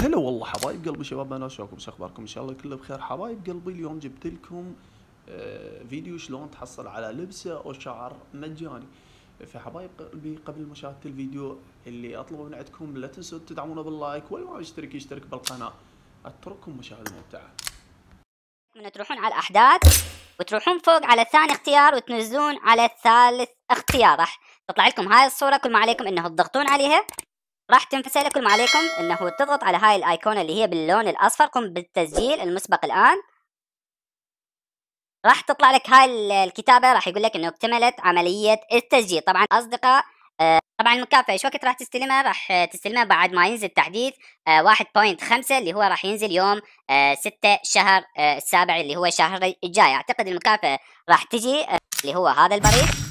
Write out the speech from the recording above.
هلا والله حبايب قلبي شباب انا شلونكم شو اخباركم ان شاء الله كله بخير حبايب قلبي اليوم جبت لكم آه، فيديو شلون تحصل على لبسه او شعر مجاني فحبايب قلبي قبل مشاهده الفيديو اللي اطلبه من عندكم لا تنسوا تدعمونا باللايك واللي ما يشترك يشترك بالقناه اترككم مشاهده ممتعه من تروحون على الاحداث وتروحون فوق على ثاني اختيار وتنزلون على ثالث اختيار راح تطلع لكم هاي الصوره كل ما عليكم انه تضغطون عليها راح كل ما عليكم انه تضغط على هاي الايقونه اللي هي باللون الاصفر قم بالتسجيل المسبق الان راح تطلع لك هاي الكتابه راح يقول لك انه اكتملت عمليه التسجيل طبعا اصدقاء آه، طبعا المكافاه ايش وقت راح تستلمها راح تستلمها بعد ما ينزل تحديث 1.5 آه، اللي هو راح ينزل يوم 6 آه، شهر السابع اللي هو الشهر الجاي اعتقد المكافاه راح تجي اللي هو هذا البريد